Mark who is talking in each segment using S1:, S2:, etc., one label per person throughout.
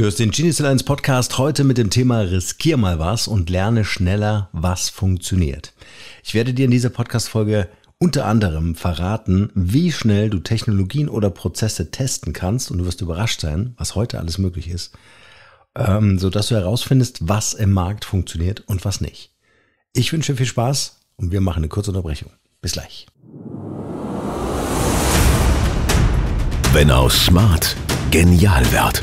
S1: Du hörst den Genius Alliance Podcast heute mit dem Thema Riskier mal was und lerne schneller, was funktioniert. Ich werde dir in dieser Podcast-Folge unter anderem verraten, wie schnell du Technologien oder Prozesse testen kannst und du wirst überrascht sein, was heute alles möglich ist, ähm, sodass du herausfindest, was im Markt funktioniert und was nicht. Ich wünsche viel Spaß und wir machen eine kurze Unterbrechung.
S2: Bis gleich. Wenn aus smart genial wird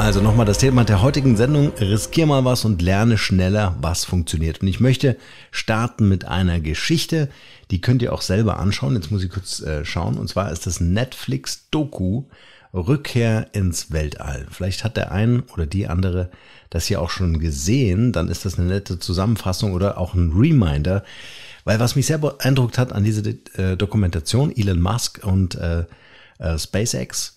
S1: Also nochmal das Thema der heutigen Sendung, riskier mal was und lerne schneller, was funktioniert. Und ich möchte starten mit einer Geschichte, die könnt ihr auch selber anschauen. Jetzt muss ich kurz äh, schauen. Und zwar ist das Netflix-Doku Rückkehr ins Weltall. Vielleicht hat der ein oder die andere das hier auch schon gesehen. Dann ist das eine nette Zusammenfassung oder auch ein Reminder. Weil was mich sehr beeindruckt hat an dieser äh, Dokumentation, Elon Musk und äh, äh SpaceX,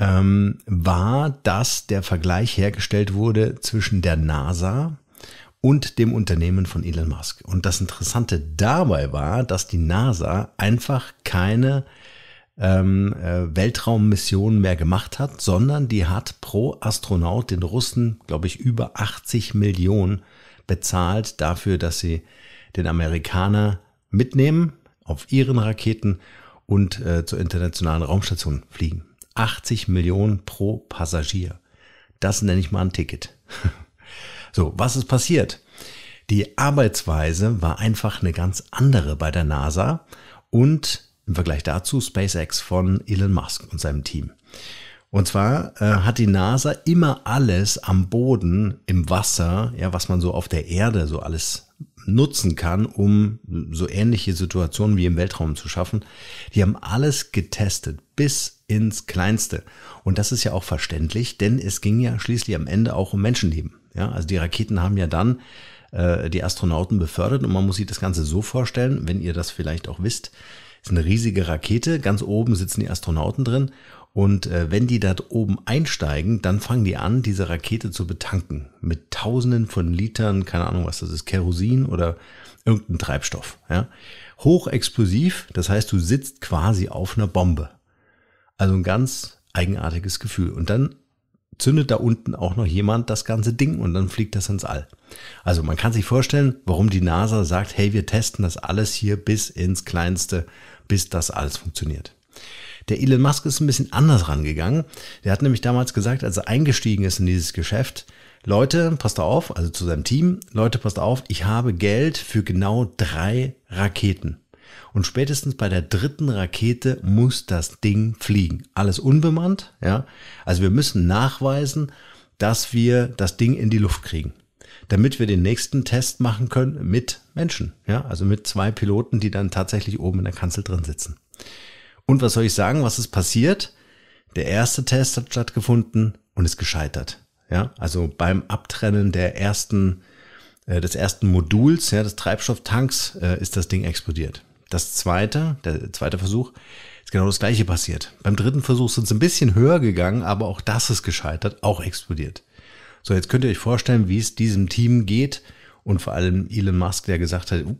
S1: ähm, war, dass der Vergleich hergestellt wurde zwischen der NASA und dem Unternehmen von Elon Musk. Und das Interessante dabei war, dass die NASA einfach keine ähm, äh, Weltraummissionen mehr gemacht hat, sondern die hat pro Astronaut den Russen, glaube ich, über 80 Millionen bezahlt dafür, dass sie den Amerikaner mitnehmen auf ihren Raketen und äh, zur internationalen Raumstation fliegen. 80 Millionen pro Passagier. Das nenne ich mal ein Ticket. so, was ist passiert? Die Arbeitsweise war einfach eine ganz andere bei der NASA und im Vergleich dazu SpaceX von Elon Musk und seinem Team. Und zwar äh, hat die NASA immer alles am Boden, im Wasser, ja, was man so auf der Erde so alles nutzen kann, um so ähnliche Situationen wie im Weltraum zu schaffen. Die haben alles getestet bis ins Kleinste. Und das ist ja auch verständlich, denn es ging ja schließlich am Ende auch um Menschenleben. Ja, also die Raketen haben ja dann äh, die Astronauten befördert und man muss sich das Ganze so vorstellen, wenn ihr das vielleicht auch wisst, ist eine riesige Rakete, ganz oben sitzen die Astronauten drin und äh, wenn die da oben einsteigen, dann fangen die an, diese Rakete zu betanken. Mit tausenden von Litern, keine Ahnung, was das ist, Kerosin oder irgendein Treibstoff. Ja? Hochexplosiv, das heißt, du sitzt quasi auf einer Bombe. Also ein ganz eigenartiges Gefühl. Und dann zündet da unten auch noch jemand das ganze Ding und dann fliegt das ins All. Also man kann sich vorstellen, warum die NASA sagt, hey, wir testen das alles hier bis ins Kleinste, bis das alles funktioniert. Der Elon Musk ist ein bisschen anders rangegangen. Der hat nämlich damals gesagt, als er eingestiegen ist in dieses Geschäft, Leute, passt auf, also zu seinem Team, Leute, passt auf, ich habe Geld für genau drei Raketen. Und spätestens bei der dritten Rakete muss das Ding fliegen. Alles unbemannt, ja. Also wir müssen nachweisen, dass wir das Ding in die Luft kriegen damit wir den nächsten Test machen können mit Menschen. Ja, also mit zwei Piloten, die dann tatsächlich oben in der Kanzel drin sitzen. Und was soll ich sagen? Was ist passiert? Der erste Test hat stattgefunden und ist gescheitert. Ja, also beim Abtrennen der ersten, äh, des ersten Moduls, ja, des Treibstofftanks, äh, ist das Ding explodiert. Das zweite, der zweite Versuch, ist genau das gleiche passiert. Beim dritten Versuch sind sie ein bisschen höher gegangen, aber auch das ist gescheitert, auch explodiert. So, jetzt könnt ihr euch vorstellen, wie es diesem Team geht und vor allem Elon Musk, der gesagt hat, uh,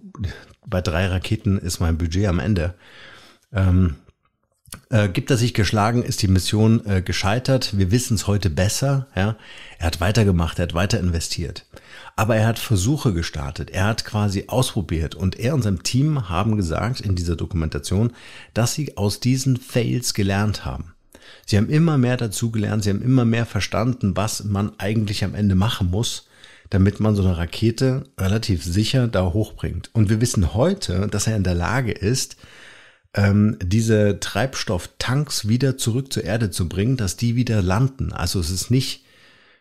S1: bei drei Raketen ist mein Budget am Ende. Ähm, äh, gibt er sich geschlagen, ist die Mission äh, gescheitert. Wir wissen es heute besser. Ja? Er hat weitergemacht, er hat weiter investiert. Aber er hat Versuche gestartet, er hat quasi ausprobiert und er und sein Team haben gesagt in dieser Dokumentation, dass sie aus diesen Fails gelernt haben. Sie haben immer mehr dazugelernt, sie haben immer mehr verstanden, was man eigentlich am Ende machen muss, damit man so eine Rakete relativ sicher da hochbringt. Und wir wissen heute, dass er in der Lage ist, ähm, diese Treibstofftanks wieder zurück zur Erde zu bringen, dass die wieder landen. Also es ist nicht,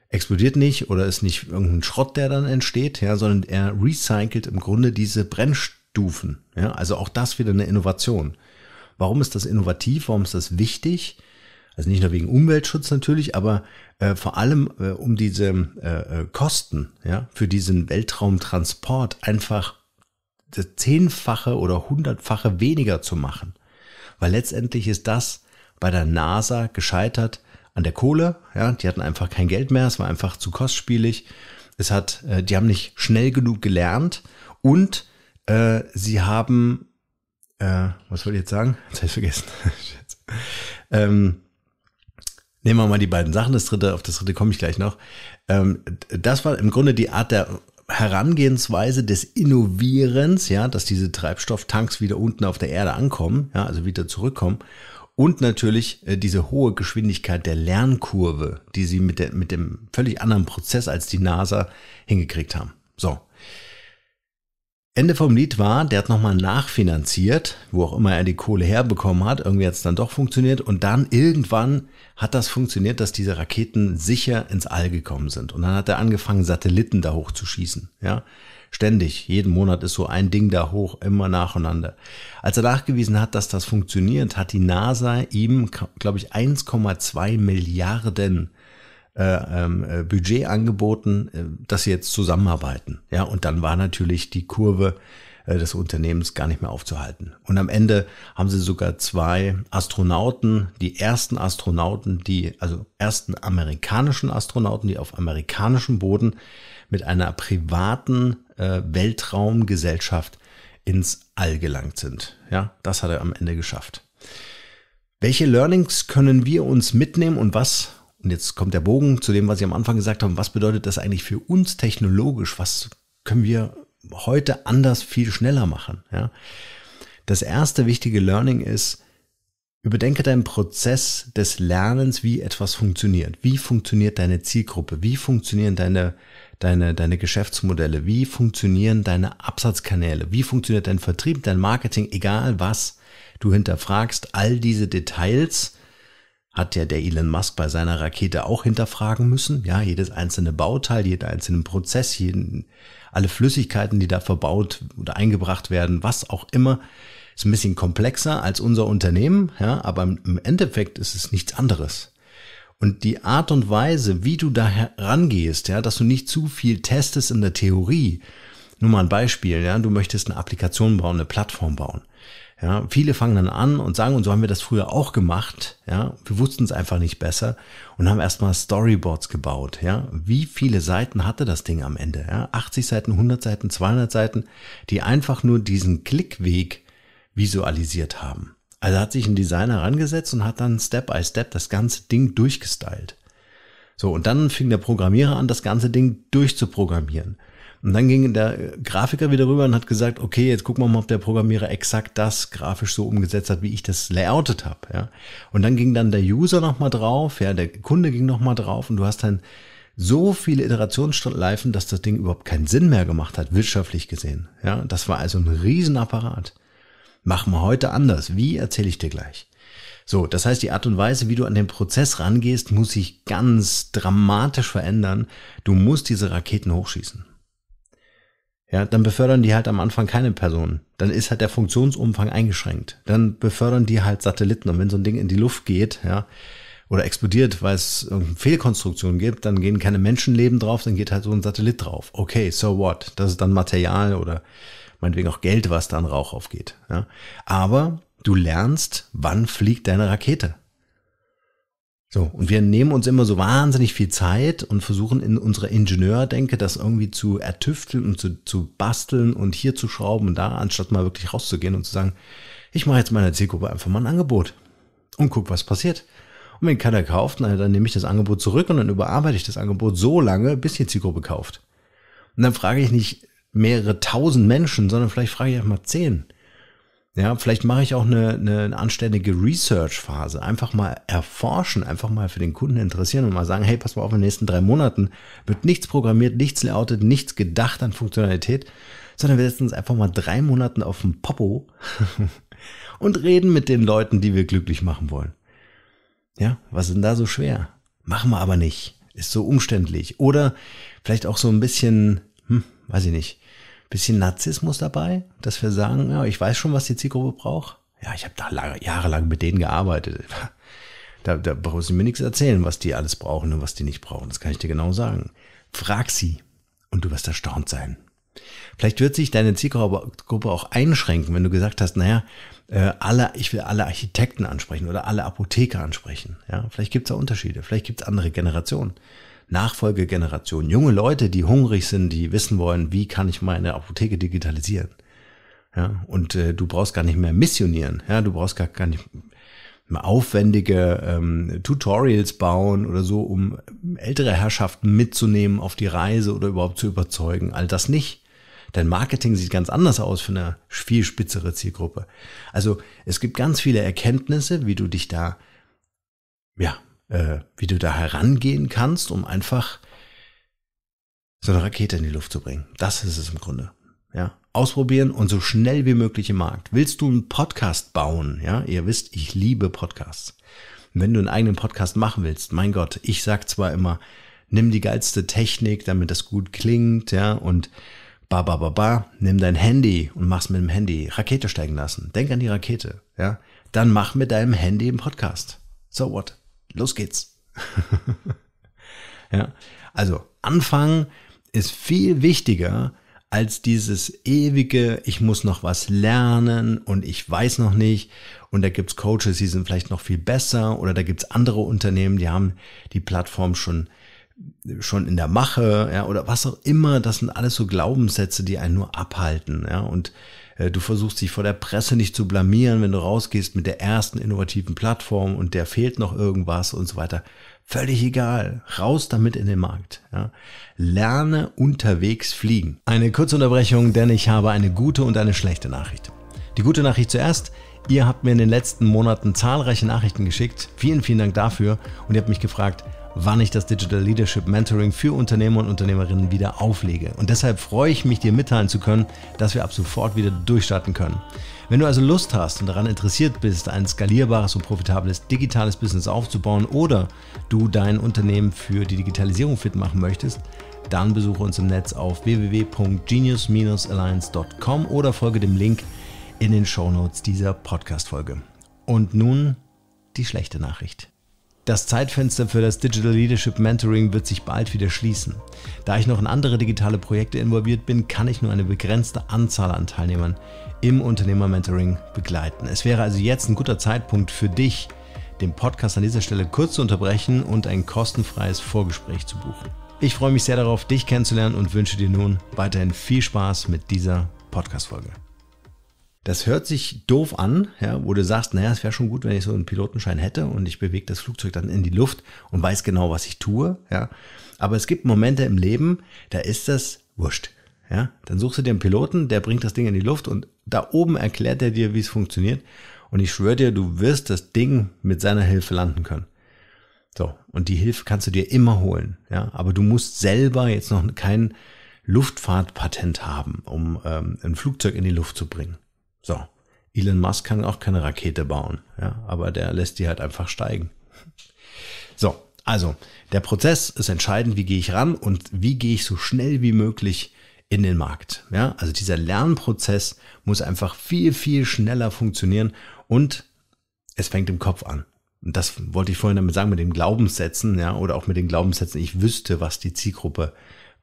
S1: explodiert nicht oder ist nicht irgendein Schrott, der dann entsteht, ja, sondern er recycelt im Grunde diese Brennstufen. Ja, also auch das wieder eine Innovation. Warum ist das innovativ? Warum ist das wichtig? Also nicht nur wegen Umweltschutz natürlich, aber äh, vor allem äh, um diese äh, äh Kosten ja, für diesen Weltraumtransport einfach das zehnfache oder hundertfache weniger zu machen. Weil letztendlich ist das bei der NASA gescheitert an der Kohle. Ja, die hatten einfach kein Geld mehr. Es war einfach zu kostspielig. Es hat, äh, die haben nicht schnell genug gelernt und äh, sie haben, äh, was soll ich jetzt sagen? Jetzt habe ich vergessen. ähm, nehmen wir mal die beiden Sachen. Das dritte, auf das dritte komme ich gleich noch. Ähm, das war im Grunde die Art der Herangehensweise des Innovierens, ja, dass diese Treibstofftanks wieder unten auf der Erde ankommen, ja, also wieder zurückkommen. Und natürlich äh, diese hohe Geschwindigkeit der Lernkurve, die sie mit, der, mit dem völlig anderen Prozess als die NASA hingekriegt haben. So, Ende vom Lied war, der hat nochmal nachfinanziert, wo auch immer er die Kohle herbekommen hat. Irgendwie hat es dann doch funktioniert. Und dann irgendwann hat das funktioniert, dass diese Raketen sicher ins All gekommen sind. Und dann hat er angefangen, Satelliten da hochzuschießen. Ja, ständig. Jeden Monat ist so ein Ding da hoch, immer nacheinander. Als er nachgewiesen hat, dass das funktioniert, hat die NASA ihm, glaube ich, 1,2 Milliarden äh, ähm, äh, Budget angeboten, äh, dass sie jetzt zusammenarbeiten. Ja, und dann war natürlich die Kurve äh, des Unternehmens gar nicht mehr aufzuhalten. Und am Ende haben sie sogar zwei Astronauten, die ersten Astronauten, die, also ersten amerikanischen Astronauten, die auf amerikanischem Boden mit einer privaten äh, Weltraumgesellschaft ins All gelangt sind. Ja, das hat er am Ende geschafft. Welche Learnings können wir uns mitnehmen und was und jetzt kommt der Bogen zu dem, was Sie am Anfang gesagt haben, Was bedeutet das eigentlich für uns technologisch? Was können wir heute anders viel schneller machen? Ja? Das erste wichtige Learning ist, überdenke deinen Prozess des Lernens, wie etwas funktioniert. Wie funktioniert deine Zielgruppe? Wie funktionieren deine, deine, deine Geschäftsmodelle? Wie funktionieren deine Absatzkanäle? Wie funktioniert dein Vertrieb, dein Marketing? Egal was du hinterfragst, all diese Details hat ja der Elon Musk bei seiner Rakete auch hinterfragen müssen. Ja, jedes einzelne Bauteil, jeden einzelnen Prozess, jeden, alle Flüssigkeiten, die da verbaut oder eingebracht werden, was auch immer, ist ein bisschen komplexer als unser Unternehmen. Ja, aber im Endeffekt ist es nichts anderes. Und die Art und Weise, wie du da herangehst, ja, dass du nicht zu viel testest in der Theorie. Nur mal ein Beispiel, ja, du möchtest eine Applikation bauen, eine Plattform bauen. Ja, viele fangen dann an und sagen, und so haben wir das früher auch gemacht. Ja, wir wussten es einfach nicht besser und haben erstmal Storyboards gebaut. Ja, wie viele Seiten hatte das Ding am Ende? Ja, 80 Seiten, 100 Seiten, 200 Seiten, die einfach nur diesen Klickweg visualisiert haben. Also hat sich ein Designer herangesetzt und hat dann Step by Step das ganze Ding durchgestylt. So, und dann fing der Programmierer an, das ganze Ding durchzuprogrammieren. Und dann ging der Grafiker wieder rüber und hat gesagt, okay, jetzt gucken wir mal, ob der Programmierer exakt das grafisch so umgesetzt hat, wie ich das layoutet habe. Ja. Und dann ging dann der User nochmal drauf, ja, der Kunde ging nochmal drauf und du hast dann so viele Iterationsschleifen, dass das Ding überhaupt keinen Sinn mehr gemacht hat, wirtschaftlich gesehen. Ja, das war also ein Riesenapparat. Machen wir heute anders. Wie erzähle ich dir gleich? So, das heißt, die Art und Weise, wie du an den Prozess rangehst, muss sich ganz dramatisch verändern. Du musst diese Raketen hochschießen ja, dann befördern die halt am Anfang keine Personen. Dann ist halt der Funktionsumfang eingeschränkt. Dann befördern die halt Satelliten. Und wenn so ein Ding in die Luft geht, ja, oder explodiert, weil es irgendeine Fehlkonstruktion gibt, dann gehen keine Menschenleben drauf, dann geht halt so ein Satellit drauf. Okay, so what? Das ist dann Material oder meinetwegen auch Geld, was dann Rauch aufgeht. Ja. Aber du lernst, wann fliegt deine Rakete. So, und wir nehmen uns immer so wahnsinnig viel Zeit und versuchen in unserer Ingenieurdenke das irgendwie zu ertüfteln und zu, zu basteln und hier zu schrauben und da, anstatt mal wirklich rauszugehen und zu sagen, ich mache jetzt meiner Zielgruppe einfach mal ein Angebot und guck, was passiert. Und wenn keiner kauft, na, dann nehme ich das Angebot zurück und dann überarbeite ich das Angebot so lange, bis die Zielgruppe kauft. Und dann frage ich nicht mehrere tausend Menschen, sondern vielleicht frage ich einfach mal zehn. Ja, vielleicht mache ich auch eine, eine anständige Research-Phase. Einfach mal erforschen, einfach mal für den Kunden interessieren und mal sagen, hey, pass mal auf, in den nächsten drei Monaten wird nichts programmiert, nichts layoutet, nichts gedacht an Funktionalität, sondern wir setzen uns einfach mal drei Monaten auf den Popo und reden mit den Leuten, die wir glücklich machen wollen. Ja, was ist denn da so schwer? Machen wir aber nicht. Ist so umständlich. Oder vielleicht auch so ein bisschen, hm, weiß ich nicht, bisschen Narzissmus dabei, dass wir sagen, ja, ich weiß schon, was die Zielgruppe braucht. Ja, ich habe da lange, jahrelang mit denen gearbeitet. Da, da brauchst du mir nichts erzählen, was die alles brauchen und was die nicht brauchen. Das kann ich dir genau sagen. Frag sie und du wirst erstaunt sein. Vielleicht wird sich deine Zielgruppe auch einschränken, wenn du gesagt hast, naja, äh, alle, ich will alle Architekten ansprechen oder alle Apotheker ansprechen. Ja, vielleicht gibt es da Unterschiede, vielleicht gibt es andere Generationen. Nachfolgegeneration, junge Leute, die hungrig sind, die wissen wollen, wie kann ich meine Apotheke digitalisieren. Ja, und äh, du brauchst gar nicht mehr missionieren. Ja, du brauchst gar, gar nicht mehr aufwendige ähm, Tutorials bauen oder so, um ältere Herrschaften mitzunehmen auf die Reise oder überhaupt zu überzeugen. All das nicht. Dein Marketing sieht ganz anders aus für eine viel spitzere Zielgruppe. Also es gibt ganz viele Erkenntnisse, wie du dich da ja, äh, wie du da herangehen kannst, um einfach so eine Rakete in die Luft zu bringen. Das ist es im Grunde. Ja, ausprobieren und so schnell wie möglich im Markt. Willst du einen Podcast bauen? Ja, ihr wisst, ich liebe Podcasts. wenn du einen eigenen Podcast machen willst, mein Gott, ich sag zwar immer, nimm die geilste Technik, damit das gut klingt, ja, und ba ba ba ba, nimm dein Handy und mach's mit dem Handy, Rakete steigen lassen. Denk an die Rakete, ja? Dann mach mit deinem Handy einen Podcast. So what? los geht's. ja, also Anfang ist viel wichtiger als dieses ewige, ich muss noch was lernen und ich weiß noch nicht. Und da gibt's Coaches, die sind vielleicht noch viel besser oder da gibt's andere Unternehmen, die haben die Plattform schon schon in der Mache, ja, oder was auch immer, das sind alles so Glaubenssätze, die einen nur abhalten, ja, und äh, du versuchst dich vor der Presse nicht zu blamieren, wenn du rausgehst mit der ersten innovativen Plattform und der fehlt noch irgendwas und so weiter. Völlig egal. Raus damit in den Markt. Ja. Lerne unterwegs fliegen. Eine kurze Unterbrechung, denn ich habe eine gute und eine schlechte Nachricht. Die gute Nachricht zuerst. Ihr habt mir in den letzten Monaten zahlreiche Nachrichten geschickt. Vielen, vielen Dank dafür. Und ihr habt mich gefragt, wann ich das Digital Leadership Mentoring für Unternehmer und Unternehmerinnen wieder auflege. Und deshalb freue ich mich, dir mitteilen zu können, dass wir ab sofort wieder durchstarten können. Wenn du also Lust hast und daran interessiert bist, ein skalierbares und profitables digitales Business aufzubauen oder du dein Unternehmen für die Digitalisierung fit machen möchtest, dann besuche uns im Netz auf www.genius-alliance.com oder folge dem Link in den Shownotes dieser Podcast-Folge. Und nun die schlechte Nachricht. Das Zeitfenster für das Digital Leadership Mentoring wird sich bald wieder schließen. Da ich noch in andere digitale Projekte involviert bin, kann ich nur eine begrenzte Anzahl an Teilnehmern im Unternehmer-Mentoring begleiten. Es wäre also jetzt ein guter Zeitpunkt für dich, den Podcast an dieser Stelle kurz zu unterbrechen und ein kostenfreies Vorgespräch zu buchen. Ich freue mich sehr darauf, dich kennenzulernen und wünsche dir nun weiterhin viel Spaß mit dieser Podcast-Folge. Das hört sich doof an, ja, wo du sagst, naja, es wäre schon gut, wenn ich so einen Pilotenschein hätte und ich bewege das Flugzeug dann in die Luft und weiß genau, was ich tue. Ja. Aber es gibt Momente im Leben, da ist das wurscht. Ja. Dann suchst du dir einen Piloten, der bringt das Ding in die Luft und da oben erklärt er dir, wie es funktioniert. Und ich schwöre dir, du wirst das Ding mit seiner Hilfe landen können. So, und die Hilfe kannst du dir immer holen. Ja. Aber du musst selber jetzt noch kein Luftfahrtpatent haben, um ähm, ein Flugzeug in die Luft zu bringen. So. Elon Musk kann auch keine Rakete bauen, ja, aber der lässt die halt einfach steigen. So, also der Prozess ist entscheidend, wie gehe ich ran und wie gehe ich so schnell wie möglich in den Markt. Ja, also dieser Lernprozess muss einfach viel, viel schneller funktionieren und es fängt im Kopf an. Und das wollte ich vorhin damit sagen, mit den Glaubenssätzen, ja, oder auch mit den Glaubenssätzen, ich wüsste, was die Zielgruppe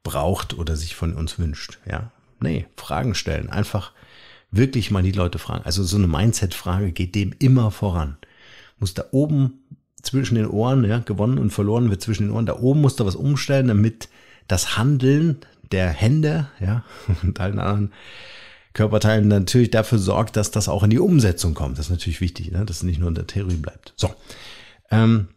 S1: braucht oder sich von uns wünscht. Ja, nee, Fragen stellen, einfach wirklich mal die Leute fragen. Also so eine Mindset-Frage geht dem immer voran. Muss da oben zwischen den Ohren, ja, gewonnen und verloren wird zwischen den Ohren, da oben muss da was umstellen, damit das Handeln der Hände, ja, und allen anderen Körperteilen natürlich dafür sorgt, dass das auch in die Umsetzung kommt. Das ist natürlich wichtig, ne? dass es nicht nur in der Theorie bleibt. So, ähm,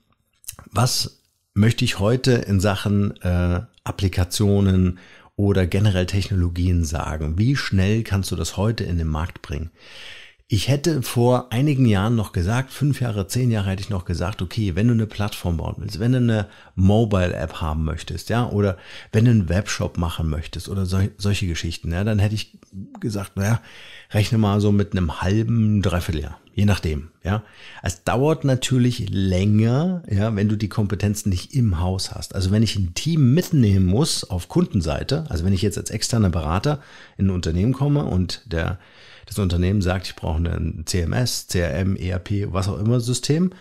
S1: was möchte ich heute in Sachen äh, Applikationen, oder generell Technologien sagen. Wie schnell kannst du das heute in den Markt bringen? Ich hätte vor einigen Jahren noch gesagt, fünf Jahre, zehn Jahre hätte ich noch gesagt, okay, wenn du eine Plattform bauen willst, wenn du eine Mobile-App haben möchtest, ja, oder wenn du einen Webshop machen möchtest oder so, solche Geschichten, ja, dann hätte ich gesagt, naja, rechne mal so mit einem halben, dreiviertel je nachdem, ja. Es dauert natürlich länger, ja, wenn du die Kompetenzen nicht im Haus hast. Also wenn ich ein Team mitnehmen muss auf Kundenseite, also wenn ich jetzt als externer Berater in ein Unternehmen komme und der das Unternehmen sagt, ich brauche ein CMS, CRM, ERP, was auch immer System.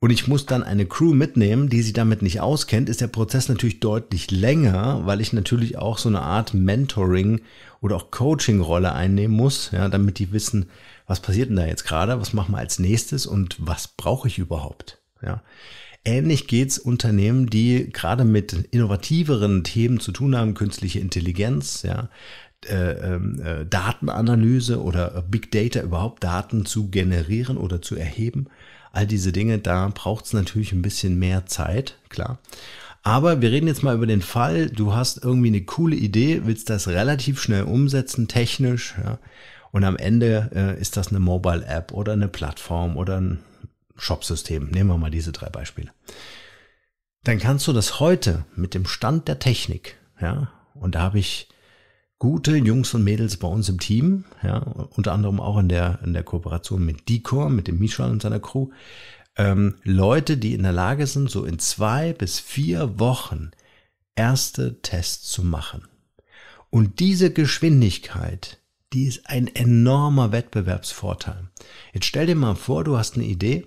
S1: Und ich muss dann eine Crew mitnehmen, die sich damit nicht auskennt, ist der Prozess natürlich deutlich länger, weil ich natürlich auch so eine Art Mentoring oder auch Coaching-Rolle einnehmen muss, ja, damit die wissen, was passiert denn da jetzt gerade, was machen wir als nächstes und was brauche ich überhaupt. Ja. Ähnlich geht's Unternehmen, die gerade mit innovativeren Themen zu tun haben, künstliche Intelligenz, ja, äh, ähm, äh, Datenanalyse oder Big Data überhaupt Daten zu generieren oder zu erheben. All diese Dinge, da braucht es natürlich ein bisschen mehr Zeit, klar. Aber wir reden jetzt mal über den Fall, du hast irgendwie eine coole Idee, willst das relativ schnell umsetzen, technisch, ja. Und am Ende äh, ist das eine Mobile-App oder eine Plattform oder ein Shopsystem. Nehmen wir mal diese drei Beispiele. Dann kannst du das heute mit dem Stand der Technik, ja, und da habe ich gute Jungs und Mädels bei uns im Team, ja, unter anderem auch in der, in der Kooperation mit Dicor, mit dem Mischal und seiner Crew. Ähm, Leute, die in der Lage sind, so in zwei bis vier Wochen erste Tests zu machen. Und diese Geschwindigkeit, die ist ein enormer Wettbewerbsvorteil. Jetzt stell dir mal vor, du hast eine Idee,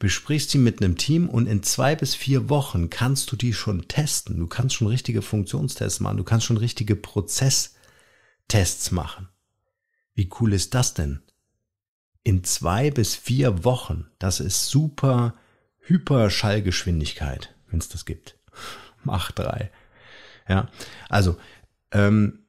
S1: besprichst sie mit einem Team und in zwei bis vier Wochen kannst du die schon testen. Du kannst schon richtige Funktionstests machen, du kannst schon richtige Prozesse Tests machen. Wie cool ist das denn? In zwei bis vier Wochen, das ist super Hyperschallgeschwindigkeit, wenn es das gibt. Mach drei. Ja, also ähm,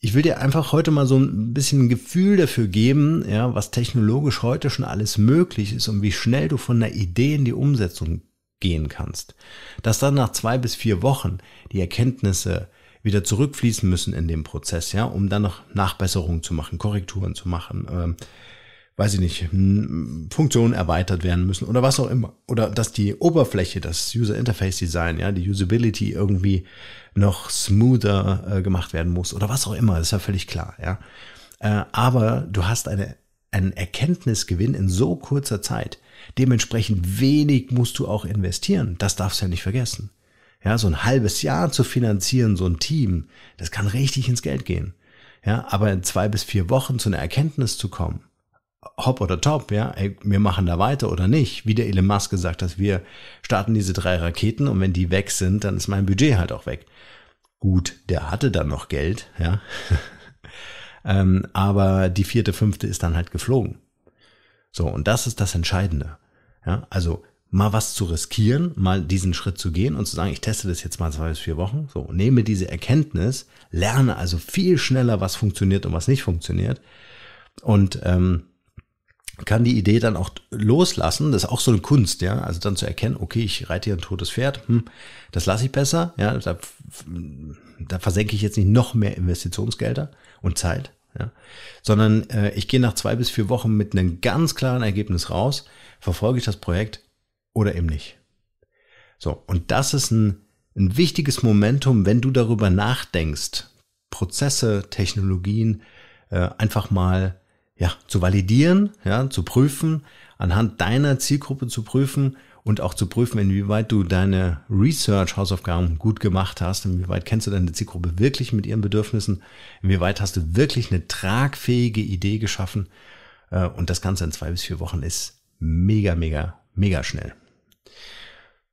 S1: ich will dir einfach heute mal so ein bisschen ein Gefühl dafür geben, ja, was technologisch heute schon alles möglich ist und wie schnell du von der Idee in die Umsetzung gehen kannst. Dass dann nach zwei bis vier Wochen die Erkenntnisse wieder zurückfließen müssen in dem Prozess, ja, um dann noch Nachbesserungen zu machen, Korrekturen zu machen, ähm, weiß ich nicht, Funktionen erweitert werden müssen oder was auch immer. Oder dass die Oberfläche, das User Interface Design, ja, die Usability irgendwie noch smoother äh, gemacht werden muss oder was auch immer, ist ja völlig klar, ja. Äh, aber du hast eine, einen Erkenntnisgewinn in so kurzer Zeit. Dementsprechend wenig musst du auch investieren. Das darfst du ja nicht vergessen. Ja, so ein halbes Jahr zu finanzieren, so ein Team, das kann richtig ins Geld gehen. Ja, aber in zwei bis vier Wochen zu einer Erkenntnis zu kommen, hopp oder top, ja, ey, wir machen da weiter oder nicht. Wie der Elon Musk gesagt hat, wir starten diese drei Raketen und wenn die weg sind, dann ist mein Budget halt auch weg. Gut, der hatte dann noch Geld, ja. ähm, aber die vierte, fünfte ist dann halt geflogen. So, und das ist das Entscheidende. Ja, also mal was zu riskieren, mal diesen Schritt zu gehen und zu sagen, ich teste das jetzt mal zwei bis vier Wochen, so, nehme diese Erkenntnis, lerne also viel schneller, was funktioniert und was nicht funktioniert und ähm, kann die Idee dann auch loslassen. Das ist auch so eine Kunst, ja, also dann zu erkennen, okay, ich reite hier ein totes Pferd, hm, das lasse ich besser, ja, da, da versenke ich jetzt nicht noch mehr Investitionsgelder und Zeit, ja, sondern äh, ich gehe nach zwei bis vier Wochen mit einem ganz klaren Ergebnis raus, verfolge ich das Projekt oder eben nicht. So, und das ist ein, ein wichtiges Momentum, wenn du darüber nachdenkst, Prozesse, Technologien äh, einfach mal ja, zu validieren, ja, zu prüfen, anhand deiner Zielgruppe zu prüfen und auch zu prüfen, inwieweit du deine Research-Hausaufgaben gut gemacht hast, inwieweit kennst du deine Zielgruppe wirklich mit ihren Bedürfnissen, inwieweit hast du wirklich eine tragfähige Idee geschaffen. Äh, und das Ganze in zwei bis vier Wochen ist mega, mega, mega schnell.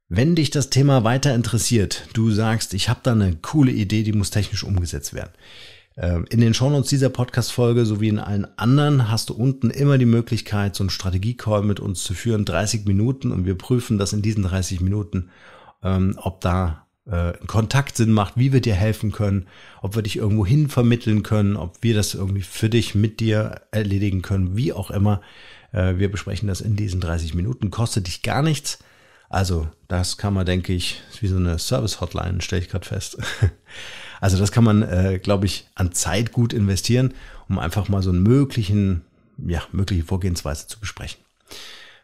S1: Wenn dich das Thema weiter interessiert, du sagst, ich habe da eine coole Idee, die muss technisch umgesetzt werden. Ähm, in den Shownotes dieser Podcast-Folge sowie in allen anderen hast du unten immer die Möglichkeit, so einen Strategie-Call mit uns zu führen, 30 Minuten, und wir prüfen das in diesen 30 Minuten, ähm, ob da äh, Kontakt Sinn macht, wie wir dir helfen können, ob wir dich irgendwo hin vermitteln können, ob wir das irgendwie für dich mit dir erledigen können, wie auch immer. Äh, wir besprechen das in diesen 30 Minuten, kostet dich gar nichts also, das kann man, denke ich, ist wie so eine Service-Hotline, stelle ich gerade fest. Also, das kann man, äh, glaube ich, an Zeit gut investieren, um einfach mal so einen möglichen, ja, mögliche Vorgehensweise zu besprechen.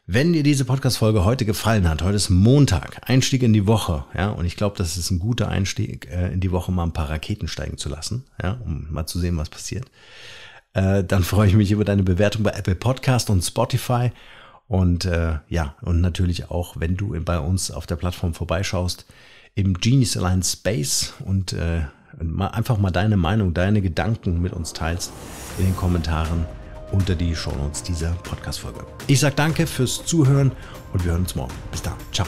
S1: Wenn dir diese Podcast-Folge heute gefallen hat, heute ist Montag, Einstieg in die Woche, ja, und ich glaube, das ist ein guter Einstieg, äh, in die Woche mal ein paar Raketen steigen zu lassen, ja, um mal zu sehen, was passiert. Äh, dann freue ich mich über deine Bewertung bei Apple Podcast und Spotify und äh, ja, und natürlich auch, wenn du bei uns auf der Plattform vorbeischaust, im Genius Alliance Space und äh, einfach mal deine Meinung, deine Gedanken mit uns teilst in den Kommentaren unter die Shownotes dieser Podcast-Folge. Ich sage danke fürs Zuhören und wir hören uns morgen. Bis dann. Ciao.